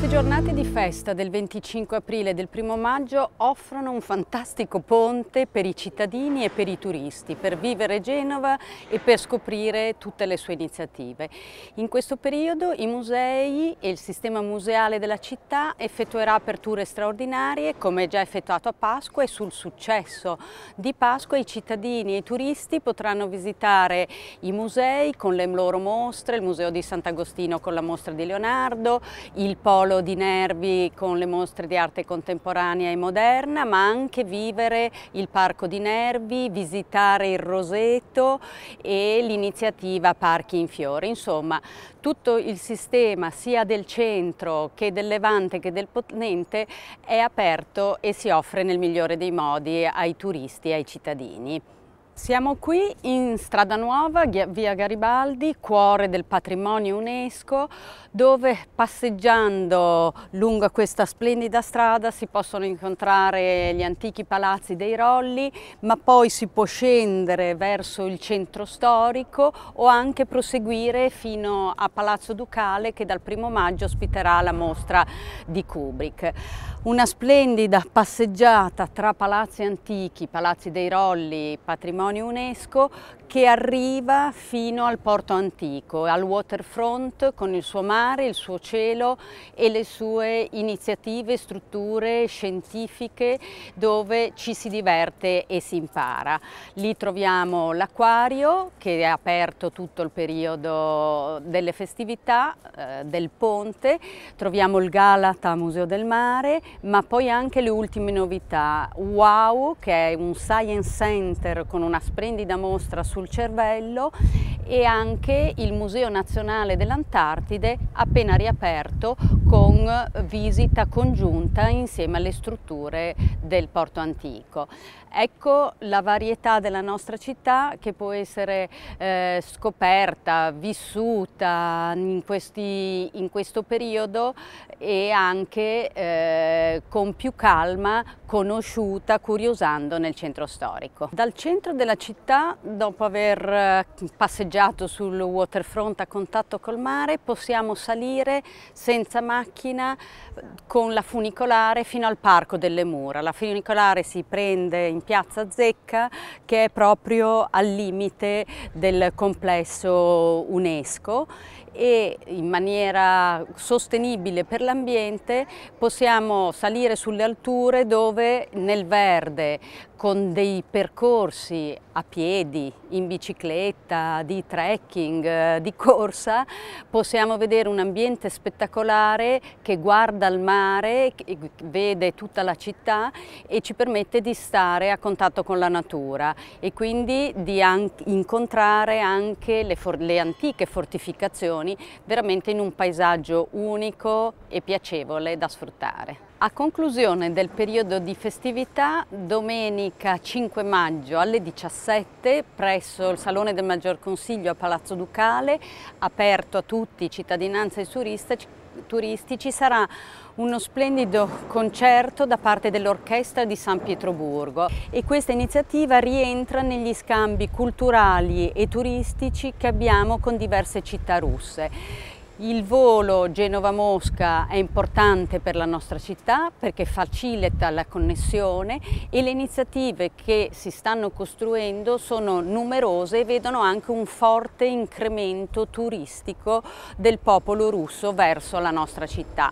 Queste giornate di festa del 25 aprile e del 1 maggio offrono un fantastico ponte per i cittadini e per i turisti, per vivere Genova e per scoprire tutte le sue iniziative. In questo periodo i musei e il sistema museale della città effettuerà aperture straordinarie come già effettuato a Pasqua e sul successo di Pasqua i cittadini e i turisti potranno visitare i musei con le loro mostre, il museo di Sant'Agostino con la mostra di Leonardo, il Polo ruolo di Nervi con le mostre di arte contemporanea e moderna, ma anche vivere il Parco di Nervi, visitare il Roseto e l'iniziativa Parchi in Fiore. Insomma, tutto il sistema sia del centro che del Levante che del Ponente è aperto e si offre nel migliore dei modi ai turisti e ai cittadini. Siamo qui in Strada Nuova, via Garibaldi, cuore del patrimonio UNESCO, dove passeggiando lungo questa splendida strada si possono incontrare gli antichi palazzi dei Rolli, ma poi si può scendere verso il centro storico o anche proseguire fino a Palazzo Ducale che dal primo maggio ospiterà la mostra di Kubrick. Una splendida passeggiata tra palazzi antichi, palazzi dei Rolli, patrimonio patrimonio UNESCO che arriva fino al porto antico, al waterfront con il suo mare, il suo cielo e le sue iniziative, strutture scientifiche dove ci si diverte e si impara. Lì troviamo l'acquario che è aperto tutto il periodo delle festività, eh, del ponte, troviamo il Galata Museo del Mare, ma poi anche le ultime novità. WOW che è un science center con un una splendida mostra sul cervello e anche il Museo Nazionale dell'Antartide appena riaperto con visita congiunta insieme alle strutture del Porto Antico. Ecco la varietà della nostra città che può essere eh, scoperta, vissuta in, questi, in, questo periodo e anche eh, con più calma conosciuta, curiosando nel centro storico. Dal centro della città, dopo aver eh, passeggiato parcheggiato sul waterfront a contatto col mare, possiamo salire senza macchina con la funicolare fino al Parco delle Mura. La funicolare si prende in piazza Zecca che è proprio al limite del complesso UNESCO e in maniera sostenibile per l'ambiente possiamo salire sulle alture dove nel verde con dei percorsi a piedi, in bicicletta, di trekking, eh, di corsa, possiamo vedere un ambiente spettacolare che guarda il mare, eh, vede tutta la città e ci permette di stare a contatto con la natura e quindi di an incontrare anche le, le antiche fortificazioni veramente in un paesaggio unico e piacevole da sfruttare. A conclusione del periodo di festività, domenica 5 maggio alle 17 presso il Salone del Maggior Consiglio a Palazzo Ducale, aperto a tutti, cittadinanza e turistici, sarà uno splendido concerto da parte dell'Orchestra di San Pietroburgo e questa iniziativa rientra negli scambi culturali e turistici che abbiamo con diverse città russe. Il volo Genova-Mosca è importante per la nostra città perché facilita la connessione e le iniziative che si stanno costruendo sono numerose e vedono anche un forte incremento turistico del popolo russo verso la nostra città.